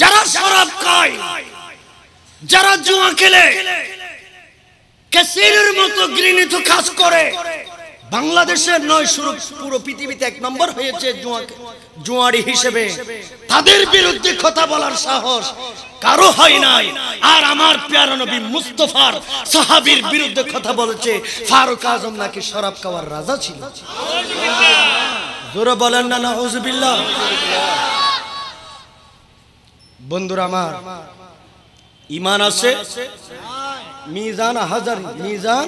যারা শরাব খায় যারা জুয়া খেলে কেসিরের মতো গৃহীত কাজ করে বাংলাদেশের নয় শুরু পুরো পৃথিবীতে এক নম্বর হয়েছে জুয়া জুয়ারি হিসেবে তাদের বিরুদ্ধে কথা বলার সাহস কারো হয় নাই আর আমার প্যার নবী মুস্তফার সাহাবীর বিরুদ্ধে কথা বলেছে ফারুক আজম নাকি শরাব খাওয়ার রাজা ছিল জোরে বলেন না না বন্ধুরা আমার ইমান আছে মিজান হাজারি মিজান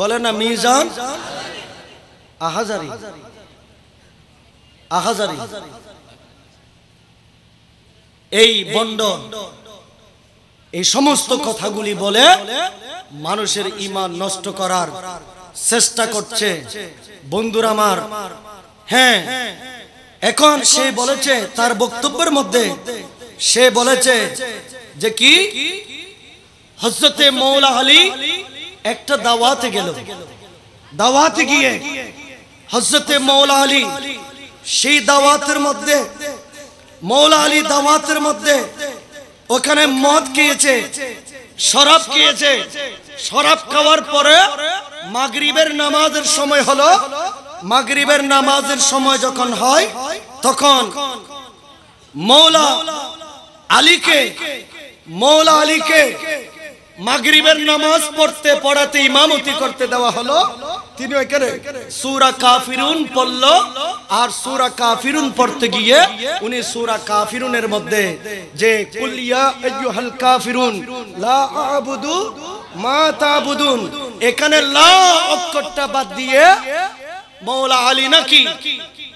বলে না মিজান আহাজারি আহাজারি এই বন্ড এই সমস্ত কথাগুলি বলে মানুষের ইমান নষ্ট করার চেষ্টা করছে বন্ধুরা আমার হ্যাঁ এখন সে বলেছে তার বক্তব্যের মধ্যে সে বলেছে যে কি হজরতে মৌলা আলী একটা দাওয়াতে গেল দাওয়াতে গিয়ে হজরতে মৌলা আলী সেই দাওয়াতের মধ্যে মৌলা আলী দাওয়াতের মধ্যে ওখানে মদ খেয়েছে শরাব খেয়েছে শরাব খাওয়ার পরে মাগরিবের নামাজের সময় হলো মাগরিবের নামাজের সময় যখন হয় তখন মৌলা আলীকে মৌলা আলীকে মাগরিবের নামাজ পড়তে পড়াতে ইমামতি করতে দেওয়া হলো তিনি ওইখানে সুরা কাফিরুন পড়লো আর সুরা কাফিরুন পড়তে গিয়ে উনি সুরা কাফিরুনের মধ্যে যে কুলিয়া আইয়ুহাল কাফিরুন লা আবুদু মা তাবুদুন এখানে লা অক্ষরটা বাদ দিয়ে মৌলা আলী নাকি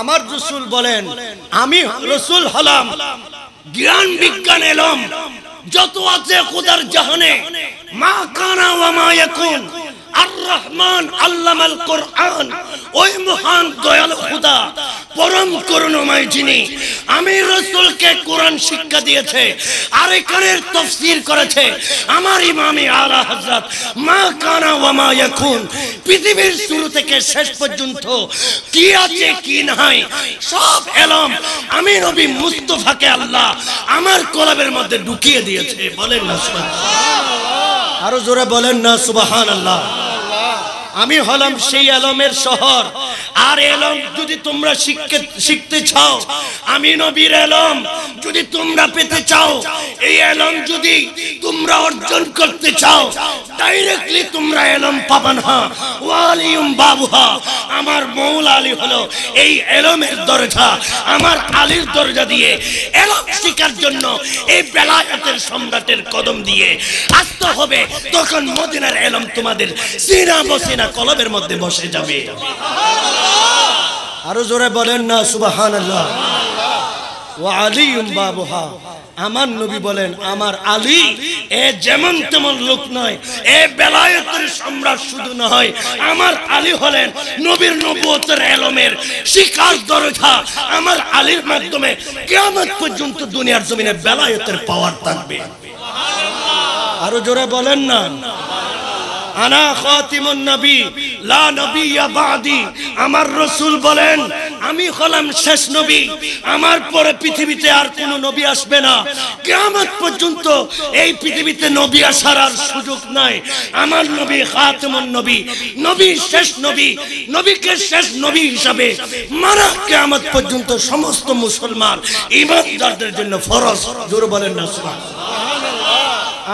আমার রসুল বলেন আমি রসুল হলাম জ্ঞান বিজ্ঞান এলাম যত আছে খুদার জাহানে মা কানা ওয়া মা ইয়াকুন কোরআন ওই মহান পরম যিনি কোরআন শিক্ষা দিয়েছে আর তফসির করেছে আমার মা কানা পৃথিবীর শুরু থেকে শেষ পর্যন্ত কি আছে কি নাই সব এলম আমি নবী মুস্তাফাকে আল্লাহ আমার কলবের মধ্যে ঢুকিয়ে দিয়েছে বলেন না আরো জোরে বলেন না সুবাহান আল্লাহ আমি হলাম সেই আলমের শহর আর এলম যদি তোমরা শিখতে চাও আমি নবীর এলম যদি তোমরা পেতে চাও এলম যদি তোমরা অর্জন করতে চাও ডাইরেক্টলি তোমরা এলম পাবা না ওয়ালিউম বাবুহা আমার মৌল আলী হলো এই এলমের দরজা আমার আলীর দরজা দিয়ে এলম শিকার জন্য এই বেলায়াতের সম্রাটের কদম দিয়ে আসতে হবে তখন মদিনার এলম তোমাদের সিনা বসিনা কলবের মধ্যে বসে যাবে আরো জোরে বলেন না সুবাহ আল্লাহ আলী আমার নবী বলেন আমার আলী এ যেমন তেমন লোক নয় এ বেলায়তের সম্রাট শুধু নয় আমার আলী হলেন নবীর নবুয়তের এলমের শিকার দরজা আমার আলীর মাধ্যমে কেমন পর্যন্ত দুনিয়ার জমিনে বেলায়তের পাওয়ার থাকবে আরো জোরে বলেন না আনা খাতিমুন নবী লা নবিয়্যা বাদি আমার রাসূল বলেন আমি হলাম শেষ নবী আমার পরে পৃথিবীতে আর কোন নবী আসবে না কিয়ামত পর্যন্ত এই পৃথিবীতে নবী আসার আর সুযোগ নাই আমার নবী খাতিমুন নবী নবী শেষ নবী নবীকে শেষ নবী হিসাবে মারা কিয়ামত পর্যন্ত সমস্ত মুসলমান ইমানদারদের জন্য ফরজ জোর বলেন না সুবহানাল্লাহ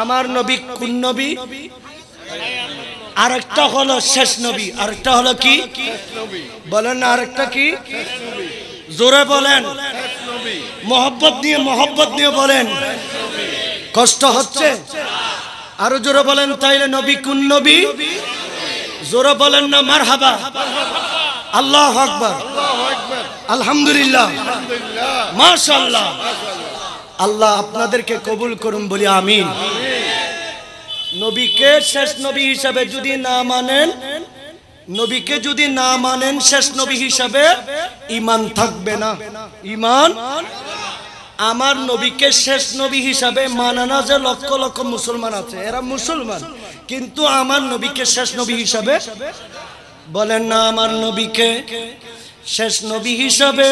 আমার নবী কোন নবী আরেকটা হলো শেষ নবী আরেকটা হলো কি বলেন না আরেকটা কি জোরে বলেন মহব্বত নিয়ে মহব্বত নিয়ে বলেন কষ্ট হচ্ছে আরো জোরে বলেন তাইলে নবী কোন নবী জোরে বলেন না মার হাবা আল্লাহ আকবর আলহামদুলিল্লাহ মাশাল্লাহ আল্লাহ আপনাদেরকে কবুল করুন বলি আমিন নবীকে শেষ নবী হিসাবে যদি না মানেন নবীকে যদি না মানেন শেষ নবী হিসাবে ইমান থাকবে না ইমান আমার নবীকে শেষ নবী হিসাবে মানানা যে লক্ষ লক্ষ মুসলমান আছে এরা মুসলমান কিন্তু আমার নবীকে শেষ নবী হিসাবে বলেন না আমার নবীকে শেষ নবী হিসাবে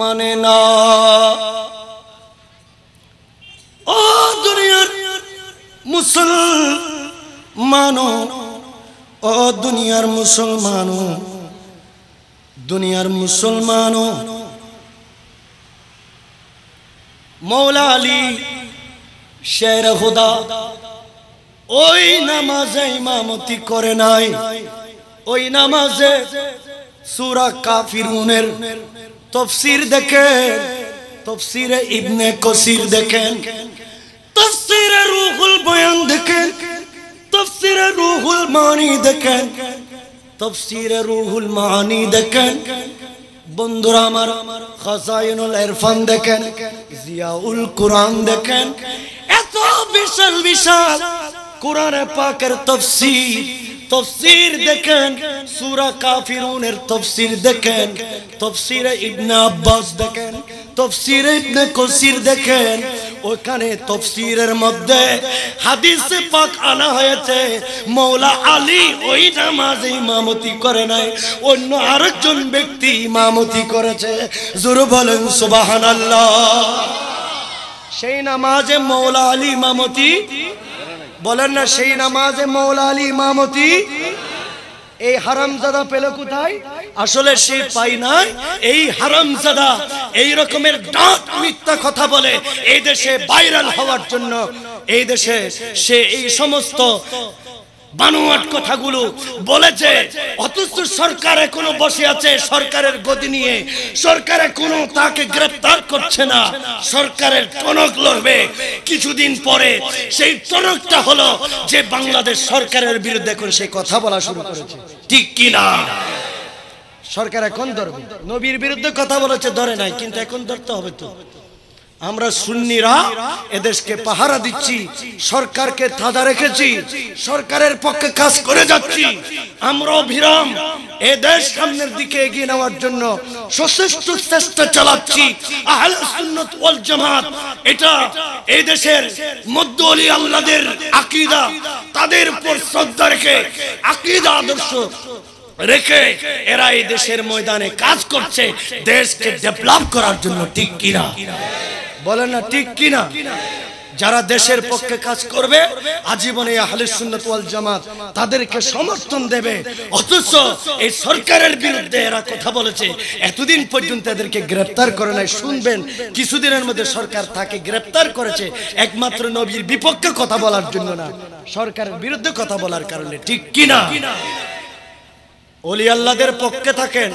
মানে না ও দুনিয়ার মুসলমান ও দুনিয়ার মুসলমানো দুনিয়ার মুসলমানো মৌলা আলী শের হুদা ওই নামাজে ইমামতি করে নাই ওই নামাজে সুরা কাফিরুনের তফসির দেখেন তফসিরে ইবনে কসির দেখেন বয়ান দেখেন তফসির রুহুল মানি দেখেন তফসির রুহুল মানি দেখেন বন্ধুরা আমার খাসায়নুল ইরফান দেখেন জিয়াউল কুরআন দেখেন এত বিশাল বিশাল কোরআনে পাকের তফসির তফসির দেখেন সূরা কাফিরুনের তফসির দেখেন তফসির ইবনে আব্বাস দেখেন তফসির ইবনে কসির দেখেন ওখানে তফসিরের মধ্যে হাদিস পাক আনা হয়েছে মৌলা আলী ওই নামাজে ইমামতি করে নাই অন্য আরেকজন ব্যক্তি ইমামতি করেছে জোর বলেন সুবহানাল্লাহ সেই নামাজে মৌলা আলী ইমামতি বলেন না সেই নামাজে মৌলা আলী ইমামতি এই হারামজাদা পেল কোথায় আসলে সে পাই না এই হারামজাদা এই রকমের ডাক মিথ্যা কথা বলে এই দেশে ভাইরাল হওয়ার জন্য এই দেশে সে এই সমস্ত বানুয়াট কথাগুলো বলেছে অথচ সরকার এখনো বসে আছে সরকারের গদি নিয়ে সরকার এখনো তাকে গ্রেফতার করছে না সরকারের টনক লড়বে কিছুদিন পরে সেই টনকটা হলো যে বাংলাদেশ সরকারের বিরুদ্ধে করে সে কথা বলা শুরু করেছে ঠিক কিনা সরকার এখন ধরবে নবীর বিরুদ্ধে কথা বলেছে ধরে নাই কিন্তু এখন ধরতে হবে তো আমরা সুন্নিরা এদেশকে পাহারা দিচ্ছি সরকারকে থাদা রেখেছি সরকারের পক্ষে কাজ করে যাচ্ছি আমরা অভিরাম এ দেশ সামনের দিকে এগিয়ে নেওয়ার জন্য সশ্রেষ্ঠ চেষ্টা চালাচ্ছি আহলে সুন্নাত ওয়াল জামাত এটা এই দেশের মধ্যলি আল্লাহদের আকীদা তাদের উপর শ্রদ্ধা রেখে আকীদা আদর্শ রেখে এরা এই দেশের ময়দানে কাজ করছে দেশকে ডেভেলপ করার জন্য ঠিক কিনা বলেন না ঠিক কিনা যারা দেশের পক্ষে কাজ করবে আজীবনে আহলে সুন্নতওয়াল জামাত তাদেরকে সমর্থন দেবে অথচ এই সরকারের বিরুদ্ধে এরা কথা বলেছে এতদিন পর্যন্ত এদেরকে গ্রেপ্তার করে নাই শুনবেন কিছুদিনের মধ্যে সরকার তাকে গ্রেপ্তার করেছে একমাত্র নবীর বিপক্ষে কথা বলার জন্য না সরকারের বিরুদ্ধে কথা বলার কারণে ঠিক কিনা অলি আল্লাহদের পক্ষে থাকেন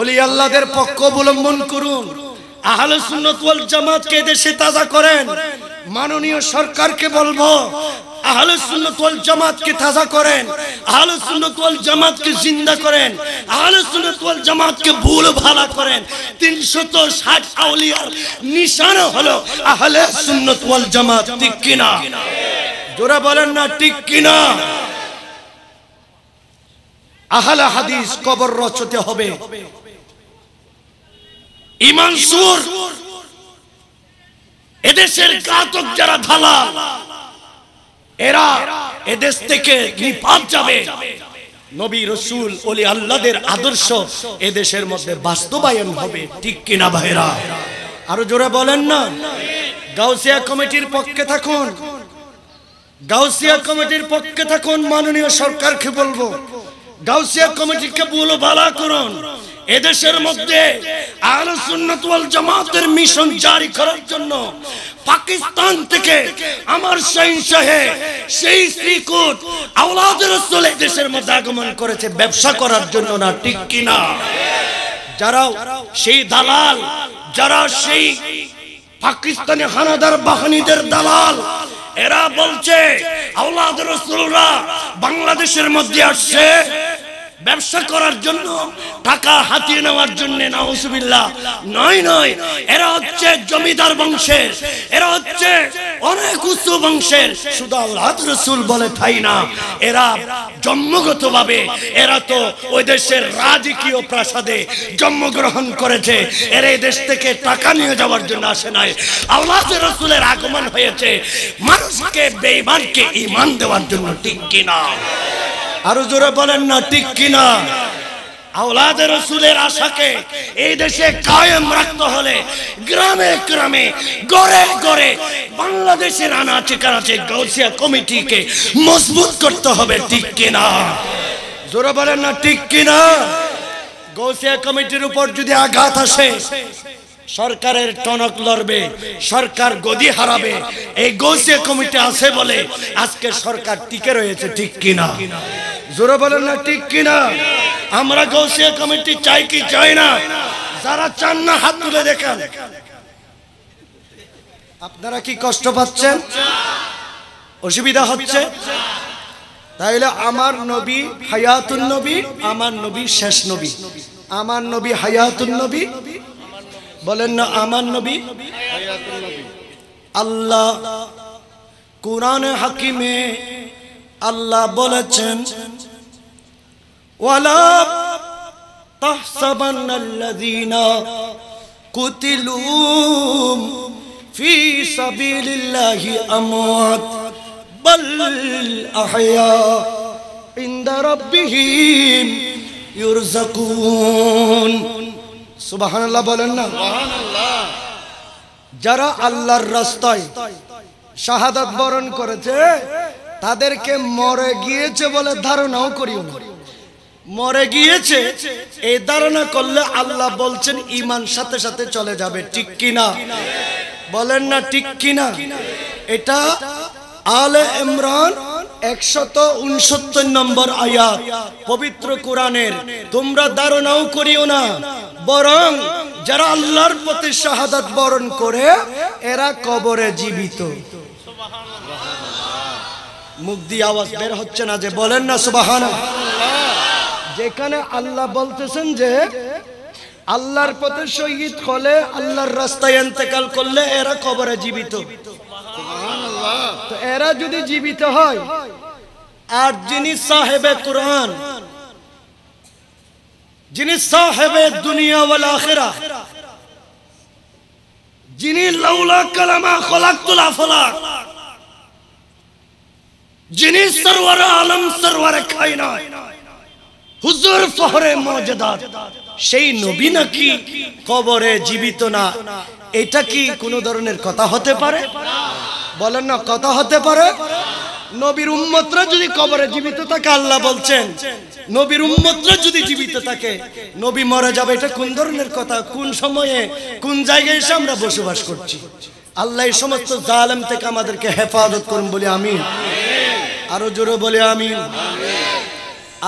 অলি আল্লাহদের পক্ষ অবলম্বন করুন আহলে সুন্নত ওয়াল জামাতকে দেশে তাজা করেন মাননীয় সরকারকে বলবো আহলে সুন্নত ওয়াল জামাতকে তাজা করেন আহলে সুন্নত ওয়াল জামাতকে জিন্দা করেন আহলে সুন্নত ওয়াল জামাতকে ভুল ভালা করেন তিনশো ষাট আউলিয়ার নিশান হলো আহলে সুন্নতুয়াল ওয়াল জামাত ঠিক কিনা জোরে বলেন না ঠিক কিনা আহালা হাদিস কবর রচতে হবে ইমান সুর এদেশের ঘাতক যারা ধালা এরা এদেশ থেকে নিপাত যাবে নবী রসুল ওলি আল্লাদের আদর্শ এদেশের মধ্যে বাস্তবায়ন হবে ঠিক কিনা ভাইরা আরো জোরে বলেন না গাউসিয়া কমিটির পক্ষে থাকুন গাউসিয়া কমিটির পক্ষে থাকুন মাননীয় সরকারকে বলবো গাউসিয়া কমিটিকে বলো ভালো করুন এদেশের মধ্যে আহলে সুন্নাত ওয়াল জামাতের মিশন জারি করার জন্য পাকিস্তান থেকে আমার সেই রাসূল দেশের মধ্যে আগমন করেছে ব্যবসা করার জন্য না ঠিক কি না যারা সেই দালাল যারা সেই পাকিস্তানি হানাদার বাহিনীদের দালাল এরা বলছে আওলাদ রাসূলরা বাংলাদেশের মধ্যে আসছে ব্যবসা করার জন্য টাকা হাতিয়ে নেওয়ার জন্য নাহসুবিল্লাহ নয় নয় এরা হচ্ছে জমিদার বংশের এরা হচ্ছে অনেক উচ্চ বংশের শুধু আল্লাহ রসুল বলে তাই না এরা জন্মগতভাবে এরা তো ওই দেশের রাজকীয় প্রাসাদে জন্মগ্রহণ করেছে এরা এই দেশ থেকে টাকা নিয়ে যাওয়ার জন্য আসে নাই আল্লাহ রসুলের আগমন হয়েছে মানুষকে বেইমানকে ইমান দেওয়ার জন্য ঠিক কিনা আরো জোরে বলেন না ঠিক কিনা আওলাদের রসুলের আশাকে এই দেশে কায়েম রাখতে হলে গ্রামে গ্রামে গড়ে গড়ে বাংলাদেশের আনাচে কানাচে গৌসিয়া কমিটিকে মজবুত করতে হবে ঠিক কিনা জোরে বলেন না ঠিক কিনা গৌসিয়া কমিটির উপর যদি আঘাত আসে সরকারের টনক লড়বে সরকার গদি হারাবে এই গৌসিয়া কমিটি আছে বলে আজকে সরকার টিকে রয়েছে ঠিক কিনা জোরে বলেন না ঠিক কিনা আমরা গৌসিয়া কমিটি চাই কি চাই না যারা চান না হাত তুলে দেখেন আপনারা কি কষ্ট পাচ্ছেন অসুবিধা হচ্ছে তাইলে আমার নবী হায়াতুন নবী আমার নবী শেষ নবী আমার নবী হায়াতুন নবী বলেন না আমার নবী আল্লাহ কোরআনে হাকিমে আল্লাহ বলেছেন ওয়ালা تحسبن الذين قتلوا في سبيل الله أموات بل أحياء عند ربهم يرزقون সুবাহান বলেন না যারা আল্লাহর রাস্তায় শাহাদাত বরণ করেছে তাদেরকে মরে গিয়েছে বলে ধারণাও করিও না মরে গিয়েছে এই ধারণা করলে আল্লাহ বলছেন ইমান সাথে সাথে চলে যাবে ঠিক কিনা বলেন না ঠিক কিনা এটা আলে ইমরান একশত উনসত্তর নম্বর আয়াত পবিত্র কোরআনের তোমরা ধারণাও করিও না বরং যারা আল্লাহর প্রতি শাহাদাত বরণ করে এরা কবরে জীবিত মুখ দিয়ে আওয়াজ বের হচ্ছে না যে বলেন না সুবাহানা যেখানে আল্লাহ বলতেছেন যে আল্লাহর পথে শহীদ হলে আল্লাহর রাস্তায় এতেকাল করলে এরা কবরে জীবিত তো এরা যদি জীবিত হয় আর যিনি সাহেবে কোরআন যিনি সাহেবে দুনিয়া যিনি লাউলা কালামা যিনি সরওয়ার আলম সরওয়ার খাইনাত হুজুর ফহরে মজদাদ সেই নবী নাকি কবরে জীবিত না এটা কি কোনো ধরনের কথা হতে পারে বলেন না কথা হতে পারে নবীর উম্মতরা যদি কবরে জীবিত থাকে আল্লাহ বলছেন নবীর উম্মতরা যদি জীবিত থাকে নবী মারা যাবে এটা কোন ধরনের কথা কোন সময়ে কোন জায়গায় এসে আমরা বসবাস করছি আল্লাহ এই সমস্ত জালেম থেকে আমাদেরকে হেফাজত করুন বলে আমি আরো জোরে বলে আমি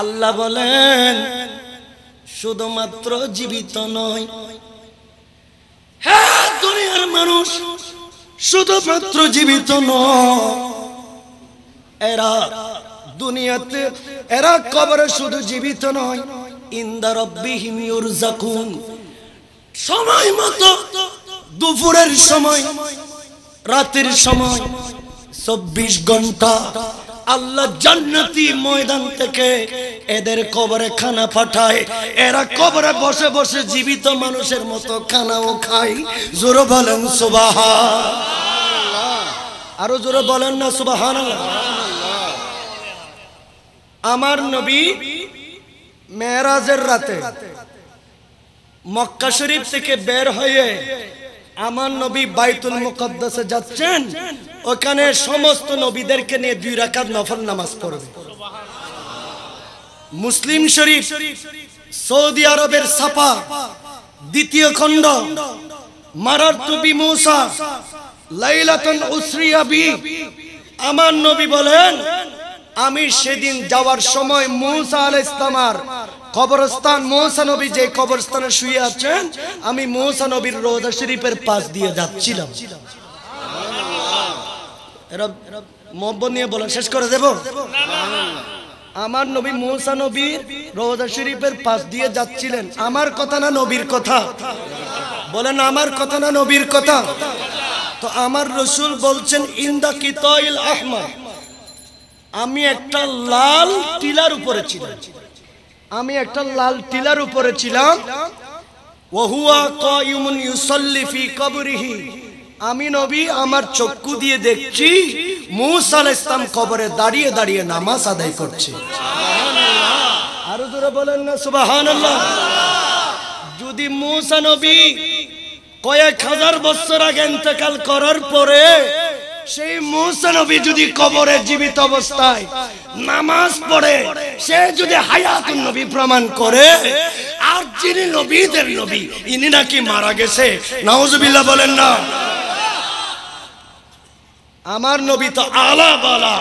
আল্লাহ বলেন শুধুমাত্র জীবিত নয় হ্যাঁ দুনিয়ার মানুষ শুধুমাত্র জীবিত নয় এরা দুনিয়াতে এরা কবরে শুধু জীবিত নয় ইন্দার ইন্দারব্বিহীন ইউরজাকুন সময় মতো দুপুরের সময় রাতের সময় চব্বিশ ঘন্টা আল্লাহ জান্নাতি ময়দান থেকে এদের কবরে খানা পাঠায় এরা কবরে বসে বসে জীবিত মানুষের মতো খানাও খায় জোরে বলেন সুবাহা আরো জোরে বলেন না সুবহান আমার নবী মেয়েরাজের রাতে মক্কা শরীফ থেকে বের হয়ে আমার নবী বাইতুল মুকদ্দাসে যাচ্ছেন ওখানে সমস্ত নবীদেরকে নিয়ে দুই রাকাত নফল নামাজ পড়বে মুসলিম শরীফ সৌদি আরবের সাপা দ্বিতীয় খণ্ড মারার তুবি মৌসা লাইলাতন উসরিয়া বি আমার নবী বলেন আমি সেদিন যাওয়ার সময় মৌসা আলাইহিস সালামার কবরস্থান মৌসা নবী যে কবরস্থানে শুয়ে আছেন আমি মৌসা নবীর রোজা শরীফের পাশ দিয়ে যাচ্ছিলাম এরা নিয়ে বলেন শেষ করে দেব আমার নবী মৌসা নবীর রোজা শরীফের পাশ দিয়ে যাচ্ছিলেন আমার কথা না নবীর কথা বলেন আমার কথা না নবীর কথা তো আমার রসুল বলছেন ইন্দা কিতইল আহমা আমি একটা লাল টিলার উপরে ছিলাম আমি একটা লাল টিলার উপরে ছিলাম আমি নবী আমার চক্ষু দিয়ে দেখছি মুসাল ইসলাম কবরে দাঁড়িয়ে দাঁড়িয়ে নামাজ আদায় করছে আরো দূরে বলেন না সুবাহান যদি মুসা নবী কয়েক হাজার বছর আগে ইন্তেকাল করার পরে সেই মুসা নবী যদি কবরে জীবিত অবস্থায় নামাজ পড়ে সে যদি হায়াতুন নবী প্রমাণ করে আর যিনি নবীদের নবী ইনি নাকি মারা গেছে নাউজুবিল্লাহ বলেন না আমার নবী তো আলা বালা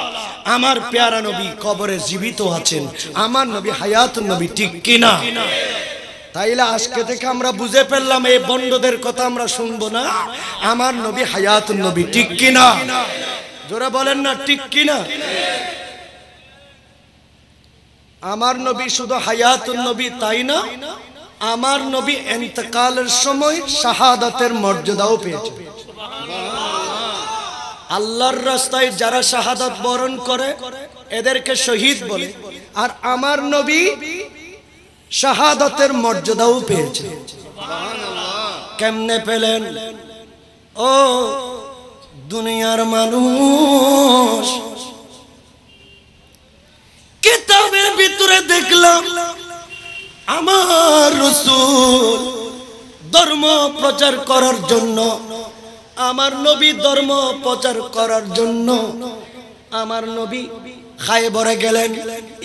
আমার প্যারা নবী কবরে জীবিত আছেন আমার নবী হায়াত নবী ঠিক কিনা তাইলে আজকে থেকে আমরা বুঝে ফেললাম এই বন্ডদের কথা আমরা শুনবো না আমার নবী হায়াত নবী ঠিক কিনা জোরা বলেন না ঠিক কিনা আমার নবী শুধু হায়াত নবী তাই না আমার নবী এন্তকালের সময় শাহাদাতের মর্যাদাও পেয়েছে আল্লাহর রাস্তায় যারা শাহাদাত বরণ করে এদেরকে শহীদ বলে আর আমার নবী শাহাদাতের মর্যাদাও পেয়েছে কেমনে পেলেন ও দুনিয়ার মানুষ কিতাবের ভিতরে দেখলাম আমার রসুল ধর্ম প্রচার করার জন্য আমার নবী ধর্ম প্রচার করার জন্য আমার নবী খায়বরে গেলেন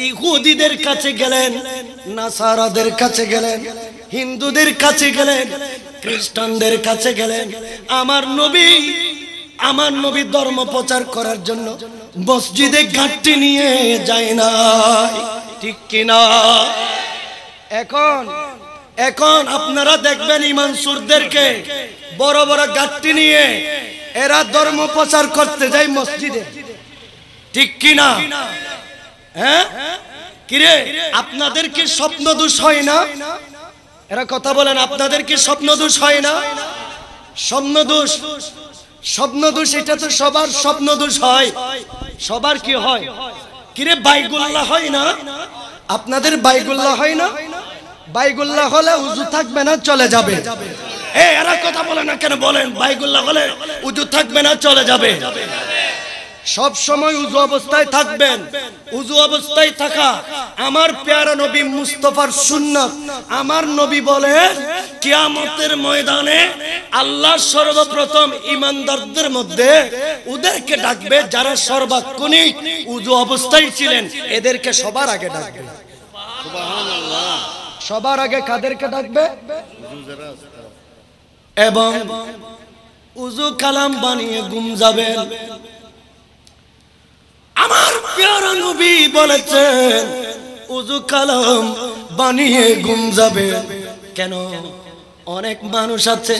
ইহুদিদের কাছে গেলেন নাসারাদের কাছে গেলেন হিন্দুদের কাছে গেলেন খ্রিস্টানদের কাছে গেলেন আমার নবী আমার নবী ধর্ম প্রচার করার জন্য মসজিদে ঘাটটি নিয়ে যায় না ঠিক কিনা এখন এখন আপনারা দেখবেন ইমান সুরদেরকে বড় বড় ঘাটটি নিয়ে এরা ধর্ম প্রচার করতে যায় মসজিদে ঠিক কিনা হ্যাঁ কিরে আপনাদের কি স্বপ্ন দোষ হয় না এরা কথা বলেন আপনাদের কি স্বপ্ন দোষ হয় না স্বপ্ন দোষ স্বপ্ন দোষ এটা তো সবার স্বপ্ন দোষ হয় সবার কি হয় কিরে বাইগুল্লা হয় না আপনাদের বাইগুল্লা হয় না বাইগুল্লা হলে উজু থাকবে না চলে যাবে এরা কথা বলে না কেন বলেন বাইগুল্লা হলে উজু থাকবে না চলে যাবে সব সময় উজু অবস্থায় থাকবেন উজু অবস্থায় থাকা আমার পেয়ারা নবী মুস্তফার সুন্নত আমার নবী বলে কিয়ামতের ময়দানে আল্লাহ সর্বপ্রথম ইমানদারদের মধ্যে ওদেরকে ডাকবে যারা সর্বাক্ষণিক উজু অবস্থায় ছিলেন এদেরকে সবার আগে ডাকবে সবার আগে কাদেরকে ডাকবে এবং উজু কালাম বানিয়ে গুম যাবেন প্যারা নবী বলেছেন উজু কালাম বানিয়ে গুম যাবে কেন অনেক মানুষ আছে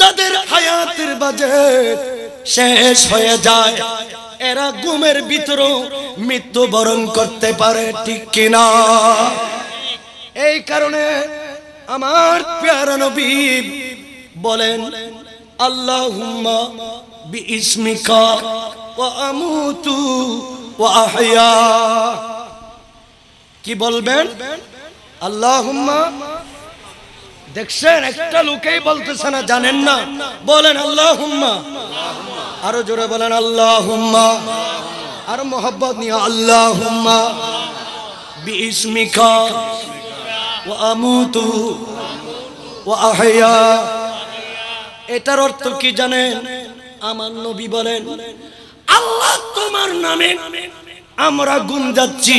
যাদের হায়াতের বাজেট শেষ হয়ে যায় এরা গুমের ভিতরও মৃত্যুবরণ করতে পারে ঠিক কিনা এই কারণে আমার প্যারা নবী বলেন আল্লাহ ইসমিকা ও আমুতু ও কি বলবেন আল্লাহুম্মা দেখছেন একটা লোকেই বলতেছে না জানেন না বলেন আল্লাহুম্মা আরো জোরে বলেন আল্লাহুম্মা আরো মোহাব্বত নিয়ে আল্লাহুম্মা বিসমিকা ওয়া আমুতু ওয়া আহয়া এটার অর্থ কি জানেন আমার নবী বলেন আল্লাহ তোমার নামে আমরা গুন যাচ্ছি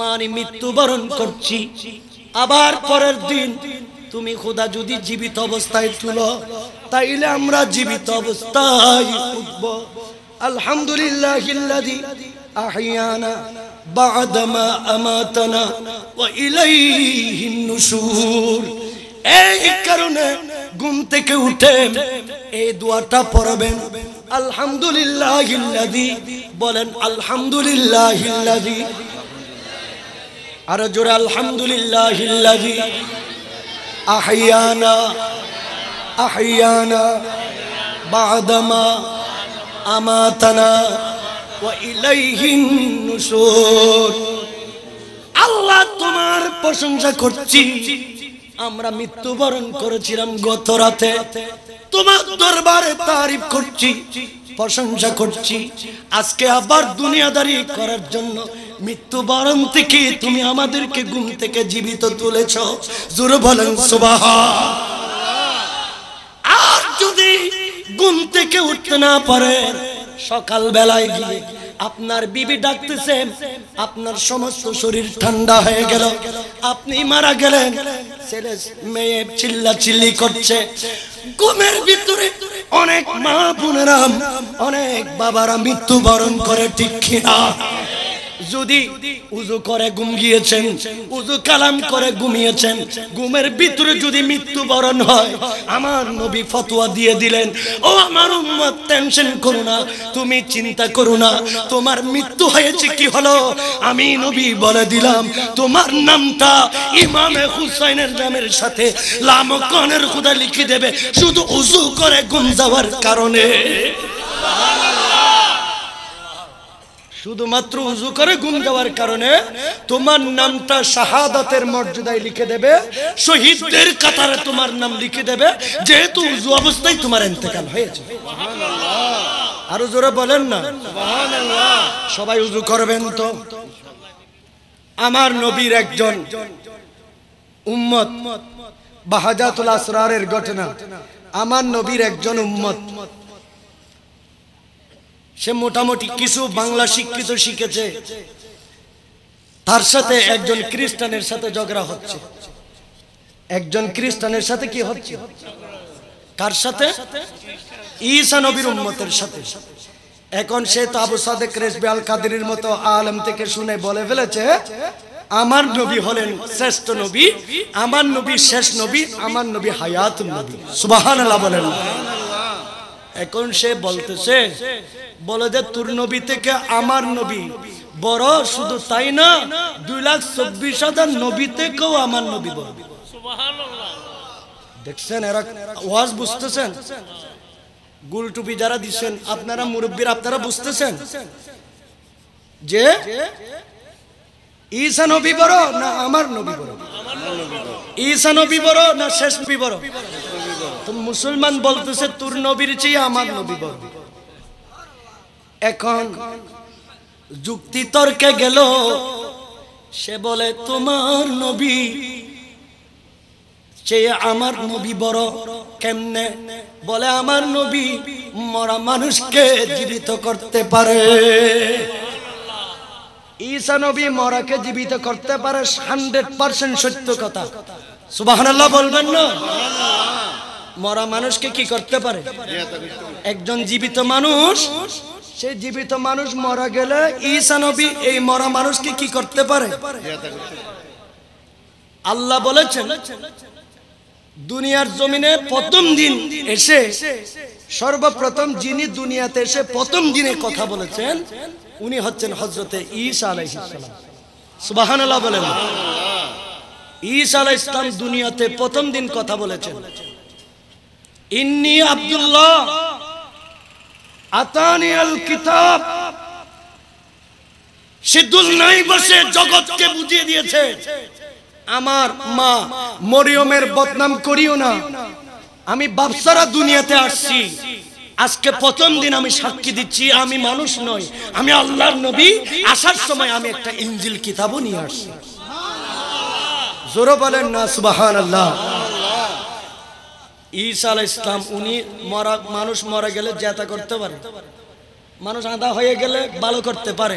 মানে মৃত্যুবরণ করছি আবার পরের দিন তুমি খোদা যদি জীবিত অবস্থায় তুলো তাইলে আমরা জীবিত অবস্থায় উঠব আলহামদুলিল্লাহ আহিয়ানা বাদামা আমাতানা ওয়া ইলাইহিন নুশুর এই কারণে ঘুম থেকে উঠে এই দোয়াটা পড়বেন আলহামদুলিল্লাহ বলেন আলহামদুলিল্লাহ আরো জোরে আলহামদুলিল্লাহ আহিয়ানা আহিয়ানা আমাতানা আল্লাহ তোমার প্রশংসা করছি আমরা মৃত্যুবরণ করেছিলাম গত রাতে তোমার দরবারে তারিফ করছি প্রশংসা করছি আজকে আবার দুনিয়াদারি করার জন্য মৃত্যুবরণ থেকে তুমি আমাদেরকে ঘুম থেকে জীবিত তুলেছ জোর বলেন সুবাহ আর যদি ঘুম থেকে উঠতে না পারে সকাল বেলায় গিয়ে আপনার বিবি ডাকতেছে আপনার সমস্ত শরীর ঠান্ডা হয়ে গেল আপনি মারা গেলেন ছেলে মেয়ে চিল্লা চিল্লি করছে ঘুমের ভিতরে অনেক মা বোনেরাম অনেক বাবারা মৃত্যুবরণ করে ঠিক কিনা যদি উজু করে ঘুম গিয়েছেন উজু কালাম করে ঘুমিয়েছেন ঘুমের ভিতরে যদি মৃত্যুবরণ হয় আমার নবী ফতোয়া দিয়ে দিলেন ও আমার উম্মত টেনশন করো না তুমি চিন্তা করো না তোমার মৃত্যু হয়েছে কি হলো আমি নবী বলে দিলাম তোমার নামটা ইমামে হুসাইনের নামের সাথে লামকনের খুদা লিখে দেবে শুধু উজু করে ঘুম যাওয়ার কারণে শুধুমাত্র উজু করে গুম যাওয়ার কারণে তোমার নামটা শাহাদাতের মর্যাদায় লিখে দেবে শহীদদের কাতারে তোমার নাম লিখে দেবে যেহেতু উজু অবস্থায় তোমার ইন্তেকাল হয়েছে আরো জোরে বলেন না সবাই উজু করবেন তো আমার নবীর একজন উম্মত বাহাজাতুল আসরারের ঘটনা আমার নবীর একজন উম্মত সে মোটামুটি কিছু বাংলা শিক্ষিত শিখেছে তার সাথে একজন খ্রিস্টানের সাথে ঝগড়া হচ্ছে একজন খ্রিস্টানের সাথে কি হচ্ছে কার সাথে ঈসা নবীর উম্মতের সাথে এখন সে তো আবু সাদেক রেসবি আল কাদির মতো আলম থেকে শুনে বলে ফেলেছে আমার নবী হলেন শ্রেষ্ঠ নবী আমার নবী শেষ নবী আমার নবী হায়াত নবী সুবাহান বলেন এখন সে বলতেছে বলে যে তোর নবী থেকে আমার নবী বড় শুধু তাই না দুই লাখ চব্বিশ হাজার নবী থেকেও আমার নবী বড় দেখছেন এরা ওয়াজ বুঝতেছেন গুল টুপি যারা দিচ্ছেন আপনারা মুরব্বীর আপনারা বুঝতেছেন যে ঈসা নবী বড় না আমার নবী বড় ঈসা নবী বড় না শেষ নবী বড় তো মুসলমান বলতেছে তোর নবীর চেয়ে আমার নবী বড় এখন যুক্তি তর্কে গেল সে বলে তোমার নবী সে আমার নবী বড় কেমনে বলে আমার নবী মরা মানুষকে জীবিত করতে পারে ঈসা নবী মরাকে জীবিত করতে পারে হান্ড্রেড পার্সেন্ট সত্য কথা সুবাহ বলবেন না মরা মানুষকে কি করতে পারে একজন জীবিত মানুষ সেই জীবিত মানুষ মারা গেলে ঈসা নবী এই মরা মানুষকে কি করতে পারে আল্লাহ বলেছেন দুনিয়ার জমিনে প্রথম দিন এসে সর্বপ্রথম যিনি দুনিয়াতে এসে প্রথম দিনে কথা বলেছেন উনি হচ্ছেন হজরতে ঈসা আলাইসালাম সুবাহান আল্লাহ বলেন ঈসা আলাই ইসলাম দুনিয়াতে প্রথম দিন কথা বলেছেন ইন্নি আব্দুল্লাহ কিতাব নাই বসে জগৎকে বুঝিয়ে দিয়েছে আমার মা মরিয়মের বদনাম করিও না আমি বাপসারা দুনিয়াতে আসছি আজকে প্রথম দিন আমি সাক্ষী দিচ্ছি আমি মানুষ নই আমি আল্লাহর নবী আসার সময় আমি একটা ইঞ্জিল কিতাবও নিয়ে আসছি জোর বলেন না সুবাহান আল্লাহ ঈসা আল ইসলাম উনি মরা মানুষ মরা গেলে জেতা করতে পারে মানুষ আধা হয়ে গেলে ভালো করতে পারে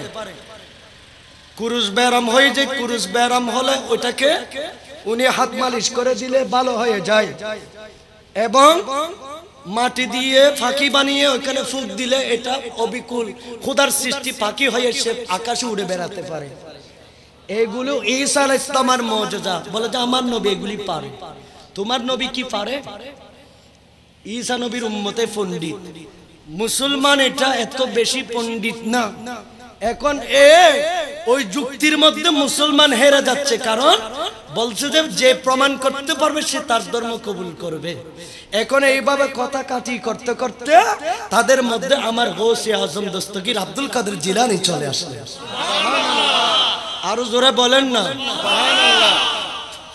কুরুস ব্যারাম হয়ে যে কুরুষ ব্যারাম হলে ওইটাকে উনি হাত মালিশ করে দিলে ভালো হয়ে যায় এবং মাটি দিয়ে ফাঁকি বানিয়ে ওখানে ফুক দিলে এটা অবিকুল খুদার সৃষ্টি ফাঁকি হয়ে সে আকাশে উড়ে বেড়াতে পারে এগুলো ঈসা আল ইসলামার মজা বলে যে আমার নবী এগুলি পারে তোমার নবী কি পারে ঈসা নবীর উম্মতে পণ্ডিত মুসলমান এটা এত বেশি পণ্ডিত না এখন এ ওই যুক্তির মধ্যে মুসলমান হেরে যাচ্ছে কারণ বলছে যে যে প্রমাণ করতে পারবে সে তার ধর্ম কবুল করবে এখন এইভাবে কথা কাটি করতে করতে তাদের মধ্যে আমার হোসে আজম দস্তগীর আব্দুল কাদের জিলানি চলে আসলে আরো জোরে বলেন না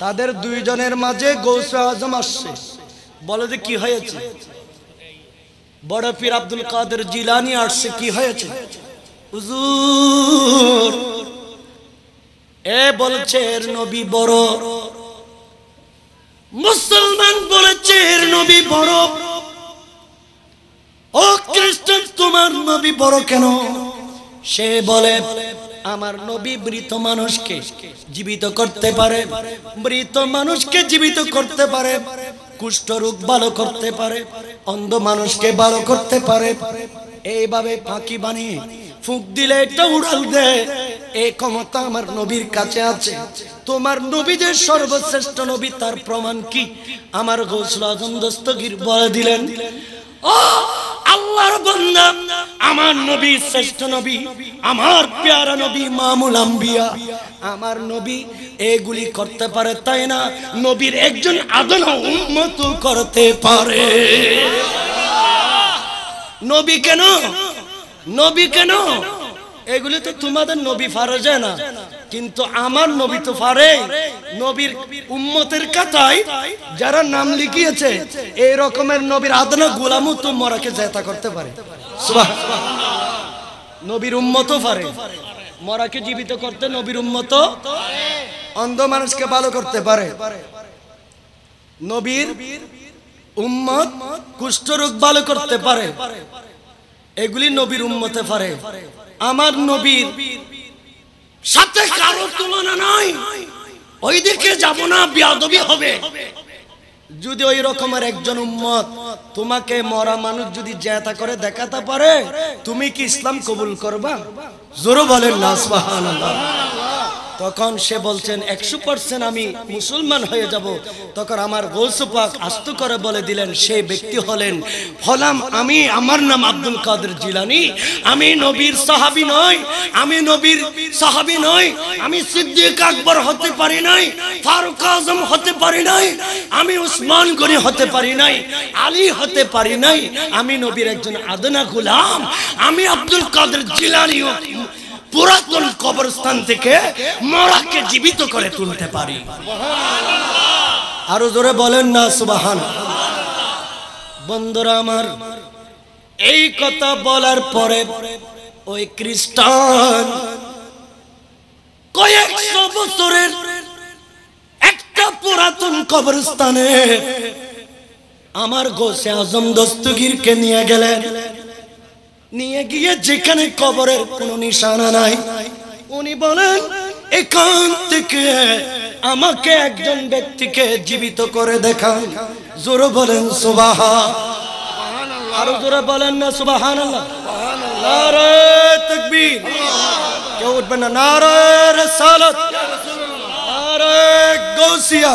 তাদের দুইজনের মাঝে গৌস আজম আসছে বলে যে কি হয়েছে বড় পীর আব্দুল কাদের জিলানি আসছে কি হয়েছে এ বলছে এর নবী বড় মুসলমান বলেছে এর নবী বড় ও খ্রিস্টান তোমার নবী বড় কেন সে বলে আমার নবী মৃত মানুষকে জীবিত করতে পারে মৃত মানুষকে জীবিত করতে পারে কুষ্ঠ রোগ ভালো করতে পারে অন্ধ মানুষকে ভালো করতে পারে এইভাবে ফাঁকি বানিয়ে ফুঁক দিলে একটা উড়াল দেয় এই ক্ষমতা আমার নবীর কাছে আছে তোমার নবী যে সর্বশ্রেষ্ঠ নবী তার প্রমাণ কি আমার ঘোষলা দস্তগির দস্তগীর বলে দিলেন আল্লাহর বান্দা আমার নবী শ্রেষ্ঠ নবী আমার প্যারা নবী মামুল আম্বিয়া আমার নবী এগুলি করতে পারে তাই না নবীর একজন আদন উন্মত করতে পারে নবী কেন নবী কেন এগুলি তো তোমাদের নবী ফারা না কিন্তু আমার নবী তো পারে নবীর উম্মতের কাতায় যারা নাম লিখিয়েছে এই রকমের নবীর আদনা গোলামও তো মরাকে জেতা করতে পারে নবীর উম্মত পারে মরাকে জীবিত করতে নবীর উম্মত অন্ধ মানুষকে ভালো করতে পারে নবীর উম্মত কুষ্ঠরোগ ভালো করতে পারে এগুলি নবীর উম্মতে পারে আমার নবীর সাথে কারোর তুলনা নাই ওইদিকে যাব না বিয়াদবি হবে যদি ওই রকমের একজন উম্মত তোমাকে মরা মানুষ যদি জেতা করে দেখাতে পারে তুমি কি ইসলাম কবুল করবা জোরো বলেন না সুবহানাল্লাহ তখন সে বলছেন একশো পার্সেন্ট আমি মুসলমান হয়ে যাব তখন আমার গৌসুপাক আস্ত করে বলে দিলেন সেই ব্যক্তি হলেন ফলাম আমি আমার নাম আব্দুল কাদের জিলানি আমি নবীর সাহাবি নই আমি নবীর সাহাবি নই আমি সিদ্দিক আকবর হতে পারি নাই ফারুক আজম হতে পারি নাই আমি উসমান গনি হতে পারি নাই আলী হতে পারি নাই আমি নবীর একজন আদনা গুলাম আমি আব্দুল কাদের জিলানি পুরাতন কবরস্থান থেকে মরাকে জীবিত করে তুলতে পারি আরো জোরে বলেন না সুবাহান বন্ধুরা আমার এই কথা বলার পরে ওই খ্রিস্টান কয়েকশো বছরের একটা পুরাতন কবরস্থানে আমার গোসে আজম কে নিয়ে গেলেন নিয়ে গিয়ে যেখানে কবরের কোন নিশানা নাই উনি বলেন এখান থেকে আমাকে একজন ব্যক্তিকে জীবিত করে দেখান জোরে বলেন সুবাহা আরো জোরে বলেন না সুবাহান কেউ উঠবেন না নারায় সালত গৌসিয়া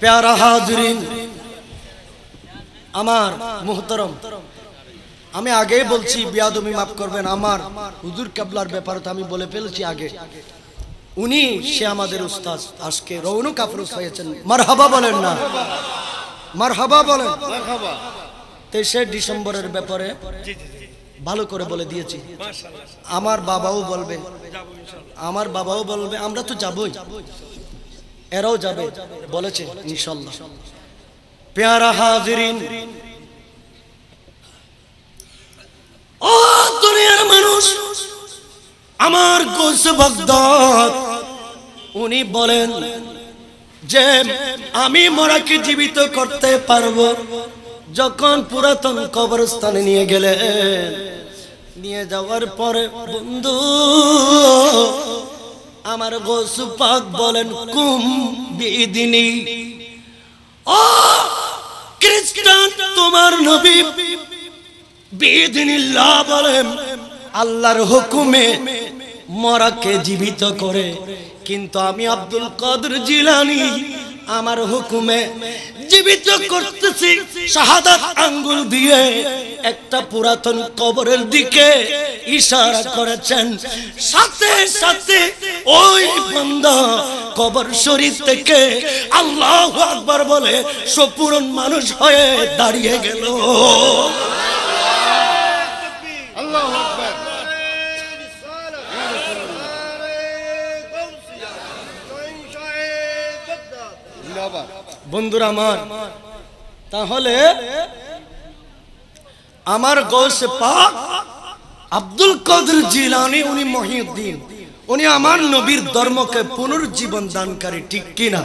প্যারা হাজরিন আমার মোহতরম আমি আগে বলছি বিয়াদমি মাফ করবেন আমার হুজুর কাবলার ব্যাপারে তো আমি বলে ফেলেছি আগে উনি সে আমাদের উস্তাদ আজকে রৌনক আফরোজ হয়েছেন মারহাবা বলেন না মারহাবা বলেন তেইশে ডিসেম্বরের ব্যাপারে ভালো করে বলে দিয়েছি আমার বাবাও বলবে আমার বাবাও বলবে আমরা তো যাবই এরাও যাবে বলেছে ইনশাল্লাহ পেয়ারা হাজিরিন ও দুনিয়ার মানুষ আমার গোস বাগদাদ উনি বলেন যে আমি মরাকে জীবিত করতে পারবো যখন পুরাতন কবরস্থানে নিয়ে গেলে নিয়ে যাওয়ার পরে বন্ধু আমার গোসুপাক বলেন কুম বিদিনী ও খ্রিস্টান তোমার নবী বিদিনিল্লাহ বলেন আল্লাহর হুকুমে মরাকে জীবিত করে কিন্তু আমি আব্দুল কাদের জিলানী আমার হুকুমে জীবিত করতেছি শাহাদাত আঙ্গুল দিয়ে একটা পুরাতন কবরের দিকে ইশারা করেছেন সাথে সাথে ওই বন্ধ কবর শরীর থেকে আল্লাহ আকবার বলে সপূরণ মানুষ হয়ে দাঁড়িয়ে গেল আল্লাহ আকবার বন্ধুরা আমার তাহলে আমার গৌসে পাক আব্দুল কাদের জিলানি উনি মহিউদ্দিন উনি আমার নবীর ধর্মকে পুনর্জীবন দানকারী ঠিক কি না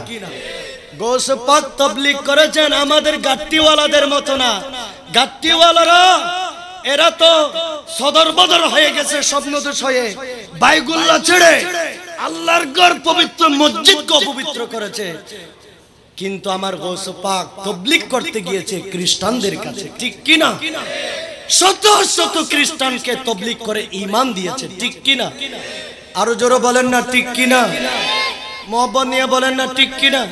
গৌসে পাক তবলিক করেছেন আমাদের গাট্টিওয়ালাদের মত না গাট্টিওয়ালারা এরা তো সদর বদর হয়ে গেছে স্বপ্নদোষ হয়ে বাইগুল্লা ছেড়ে আল্লাহর গড় পবিত্র মসজিদকে অপবিত্র করেছে কিন্তু আমার গৌস পাক তবলিক করতে গিয়েছে খ্রিস্টানদের কাছে ঠিক কিনা শত শত খ্রিস্টানকে তবলিক করে ইমান দিয়েছে ঠিক কিনা আরো জোরো বলেন না ঠিক কিনা মোহব্বত নিয়ে বলেন না ঠিক কিনা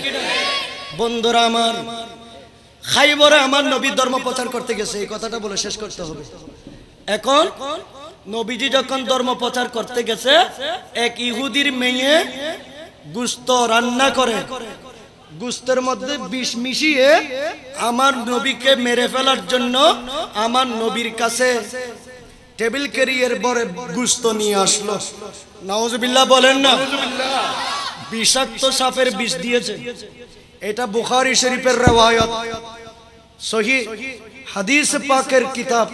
বন্ধুরা আমার খাইবরে আমার নবী ধর্ম প্রচার করতে গেছে এই কথাটা বলে শেষ করতে হবে এখন নবীজি যখন ধর্ম প্রচার করতে গেছে এক ইহুদির মেয়ে গুস্ত রান্না করে গুস্তের মধ্যে বিষ মিশিয়ে আমার নবীকে মেরে ফেলার জন্য আমার নবীর কাছে টেবিল ক্যারিয়ার বরে গুস্ত নিয়ে আসলো নওয়াজবিল্লাহ বলেন না বিষাক্ত সাপের বিষ দিয়েছে এটা বুখারি শরীফের রেওয়ায়ত সহি হাদিস পাকের কিতাব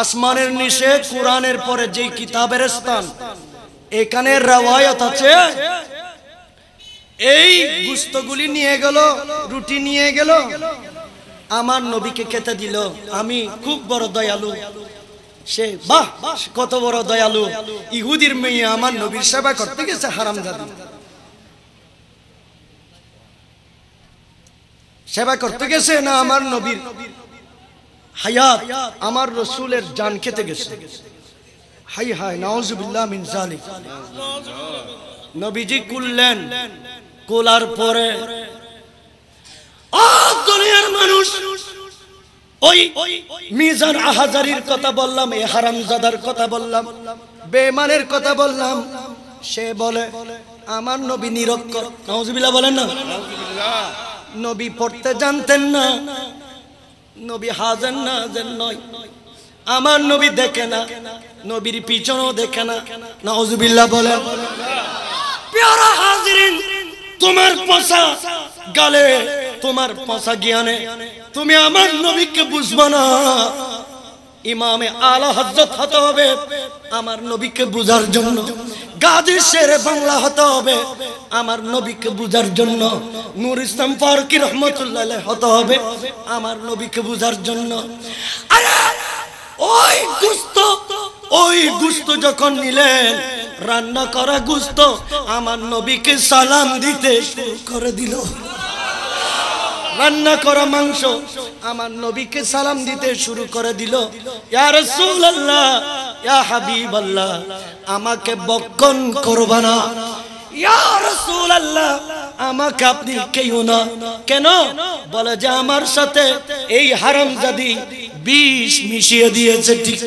আসমানের নিচে কোরআনের পরে যেই কিতাবের স্থান এখানে রেওয়ায়ত আছে এই গুস্তগুলি নিয়ে গেল রুটি নিয়ে গেল আমার নবীকে খেতে দিল আমি খুব বড় দয়ালু সে বাহ কত বড় দয়ালু ইহুদির মেয়ে আমার নবীর সেবা করতে গেছে হারাম দাদু সেবা করতে গেছে না আমার নবীর হায়াত আমার রসুলের জান খেতে গেছে হাই হাই নওয়াজ মিন জালিক নবীজি কুললেন কোলার পরে দুনিয়ার মানুষ ওই মিজান আহাজারির কথা বললাম এ হারামজাদার কথা বললাম বেমানের কথা বললাম সে বলে আমার নবী নিরক্ষর নজবিলা বলেন না নবী পড়তে জানতেন না নবী হাজেন না হাজেন নয় আমার নবী দেখে না নবীর পিছনেও দেখে না নজবিল্লা বলেন তোমার পশা গালে তোমার পশা জ্ঞানে তুমি আমার নবীকে বুঝবো না ইমামে আলা হজরত হতে হবে আমার নবীকে বুঝার জন্য গাজী শের বাংলা হতে হবে আমার নবীকে বুঝার জন্য নূর ইসলাম ফারুকি রহমতুল্লাহ হতে হবে আমার নবীকে বুঝার জন্য আরে ওই দুস্থ ওই গুস্ত যখন নিলেন রান্না করা গুস্ত আমার নবীকে সালাম দিতে করে দিল রান্না করা মাংস আমার নবীকে সালাম দিতে শুরু করে দিল ইয়া আল্লাহ আমাকে বক্ষণ করবানা আমাকে আপনি কেউ না কেন বলে যে আমার সাথে এই হারাম বিষ মিশিয়ে দিয়েছে ঠিক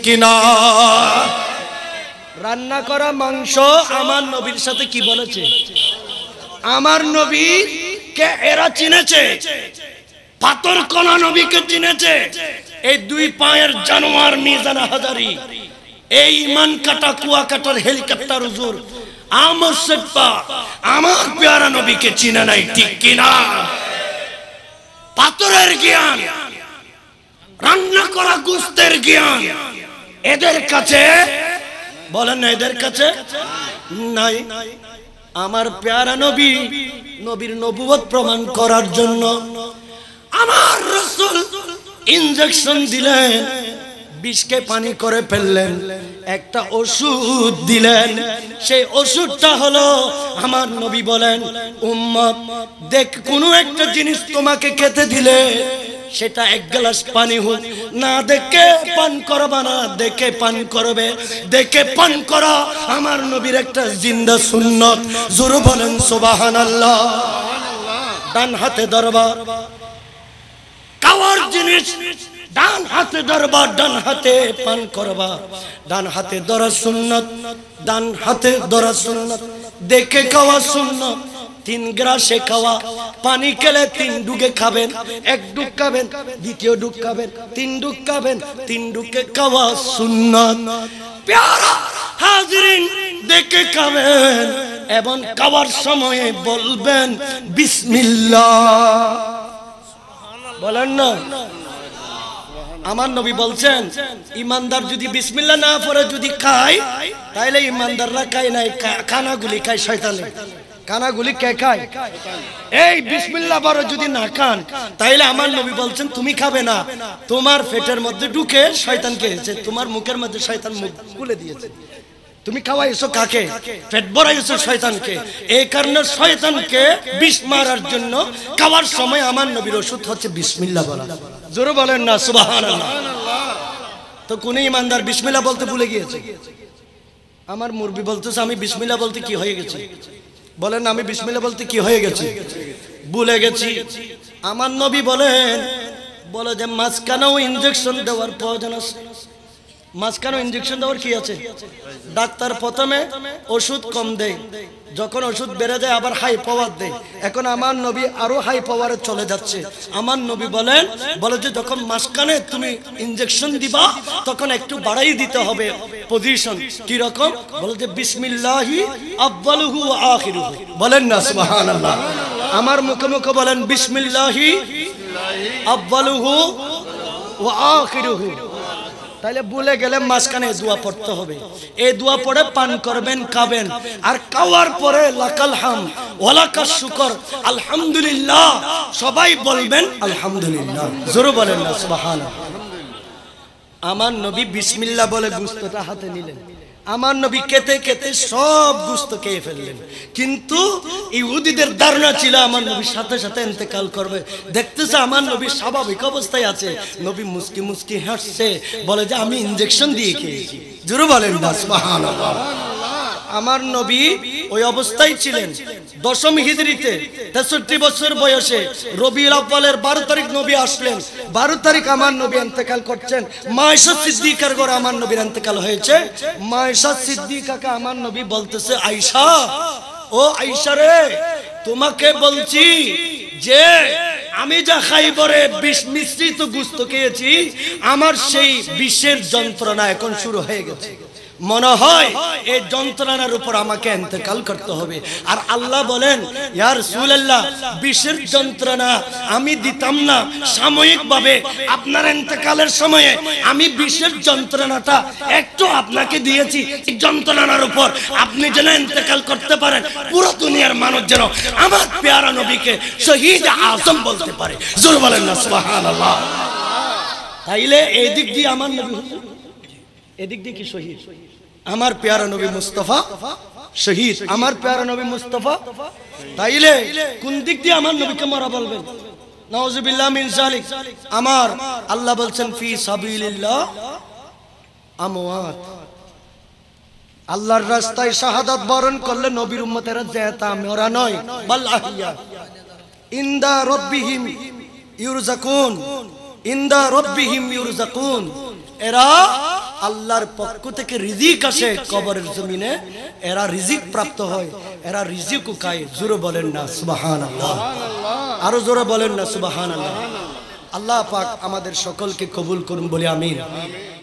রান্না করা মাংস আমার নবীর সাথে কি বলেছে আমার নবী কে এরা চিনেছে পাথর কণা নবীকে চিনেছে এই দুই পায়ের জানোয়ার মিজানা হাজারি এই মান কাটা কুয়া কাটার হেলিকপ্টার উজুর আমার সেবা আমার পেয়ারা নবীকে চিনে নাই ঠিক কিনা পাথরের জ্ঞান রান্না করা গুস্তের জ্ঞান এদের কাছে বলেন না এদের কাছে নাই আমার পেয়ারা নবী নবীর নবুবত প্রমাণ করার জন্য আমার রসুল ইনজেকশন দিলেন বিষকে পানি করে ফেললেন একটা ওষুধ দিলেন সেই ওষুধটা হলো আমার নবী বলেন উম্মত দেখ কোনো একটা জিনিস তোমাকে খেতে দিলে সেটা এক গ্লাস পানি হোক না দেখে পান করবা না দেখে পান করবে দেখে পান করা আমার নবীর একটা জিন্দা সুন্নত জোর বলেন সোবাহান আল্লাহ ডান হাতে দরবার কাওয়ার জিনিস ডান হাতে ধরবা ডান হাতে পান করবা ডান হাতে ধরা সুন্নত ডান হাতে ধরা সুন্নত দেখে খাওয়া সুন্নত তিন গ্রাসে খাওয়া পানি খেলে তিন ডুকে খাবেন এক ডুক খাবেন দ্বিতীয় ডুক খাবেন তিন ডুক খাবেন তিন ডুকে খাওয়া সুন্নত প্যারা হাজরিন দেখে খাবেন এবং খাওয়ার সময়ে বলবেন বিসমিল্লাহ বলেন না আমার নবী বলছেন ইমানদার যদি বিসমিল্লা না পরে যদি খায় তাহলে ইমানদাররা খায় নাই খানাগুলি খায় শয়তানে কানাগুলি কে খায় এই বিসমিল্লা বারো যদি না খান তাইলে আমার নবী বলছেন তুমি খাবে না তোমার পেটের মধ্যে ঢুকে শয়তান খেয়েছে তোমার মুখের মধ্যে শয়তান মুখ খুলে দিয়েছে তুমি খাওয়াইছো কাকে পেট ভরাইছো শয়তানকে এই কারণে শয়তানকে বিষ মারার জন্য খাওয়ার সময় আমার নবীর ওষুধ হচ্ছে বিসমিল্লা বলা জোরে বলেন না সুবহানাল্লাহ তো কোন ইমানদার বিসমিল্লা বলতে ভুলে গিয়েছে আমার মুরবি বলতেছে আমি বিসমিল্লা বলতে কি হয়ে গেছে বলেন আমি বিসমিল্লা বলতে কি হয়ে গেছি ভুলে গেছি আমার নবী বলেন বলে যে মাঝখানেও ইনজেকশন দেওয়ার প্রয়োজন আছে মাঝখানে ইঞ্জেকশন দেওয়ার কি আছে ডাক্তার প্রথমে ওষুধ কম দেয় যখন ওষুধ বেড়ে যায় আবার হাই পাওয়ার দেয় এখন আমার নবী আরো হাই পাওয়ারে চলে যাচ্ছে আমার নবী বলেন বলে যে যখন মাঝখানে তুমি ইঞ্জেকশন দিবা তখন একটু বাড়াই দিতে হবে পজিশন কি রকম বলে যে বিসমিল্লাহি আব্বালুহু আখিরুহু বলেন না সুবহানাল্লাহ আমার মুখে মুখে বলেন বিসমিল্লাহি আব্বালুহু ওয়া আখিরুহু তাহলে ভুলে গেলে মাঝখানে দোয়া পড়তে হবে এই দোয়া পড়ে পান করবেন খাবেন আর খাওয়ার পরে লাকাল হাম ওলাকা শুকর আলহামদুলিল্লাহ সবাই বলবেন আলহামদুলিল্লাহ জোরে বলেন না সুবহান আমার নবী বিসমিল্লা বলে গুস্তটা হাতে নিলেন আমার নবী কেতে কেতে সব গুস্ত খেয়ে ফেললেন কিন্তু ইহুদিদের ধারণা ছিল আমার নবীর সাথে সাথে এতেকাল করবে দেখতেছে আমার নবী স্বাভাবিক অবস্থায় আছে নবী মুস্কি মুস্কি হাসছে বলে যে আমি ইঞ্জেকশন দিয়ে খেয়েছি জুরু বলেন বাস আমার নবী ওই অবস্থায় ছিলেন দশম হিজড়িতে তেষট্টি বছর বয়সে রবি আব্বালের বারো তারিখ নবী আসলেন বারো তারিখ আমার নবী এন্তেকাল করছেন মায়েশা সিদ্দিকার ঘরে আমার নবীর এন্তেকাল হয়েছে মায়েশা সিদ্দিকাকে আমার নবী বলতেছে আইসা ও আইসা রে তোমাকে বলছি যে আমি যা খাইবরে বিষ মিশ্রিত গুস্ত খেয়েছি আমার সেই বিষের যন্ত্রণা এখন শুরু হয়ে গেছে মনে হয় এই যন্ত্রণার উপর আমাকে এতেকাল করতে হবে আর আল্লাহ বলেন ইয়ার সুল্লাহ বিশ্বের যন্ত্রণা আমি দিতাম না সাময়িকভাবে আপনার এতেকালের সময়ে আমি বিশ্বের যন্ত্রণাটা একটু আপনাকে দিয়েছি যন্ত্রণার উপর আপনি যেন এতেকাল করতে পারেন পুরো দুনিয়ার মানুষ যেন আমার পেয়ারা নবীকে শহীদ আজম বলতে পারে জোর বলেন না তাইলে এই দিক দিয়ে আমার নবী এদিক দিয়ে কি শহীদ আমার পেয়ারা নবী মুস্তফা শহীদ আমার পেয়ারা নবী মুস্তফা তাইলে কোন দিক দিয়ে আমার নবীকে মারা বলবেন নওয়াজুবিল্লাহ মিন জালিক আমার আল্লাহ বলছেন ফি সাবিলিল্লাহ আমওয়াত আল্লাহর রাস্তায় শাহাদাত বরণ করলে নবীর উম্মতেরা জেতা মেরা নয় বাল ইন্দা রব্বিহিম ইউরজাকুন ইন্দা রব্বিহিম ইউরজাকুন এরা আল্লাহর পক্ষ থেকে রিজিক আসে কবরের জমিনে এরা রিজিক প্রাপ্ত হয় এরা রিজিক উকায় জোরে বলেন না সুবাহান আল্লাহ আরো জোরে বলেন না সুবাহান আল্লাহ আল্লাহ পাক আমাদের সকলকে কবুল করুন বলে আমির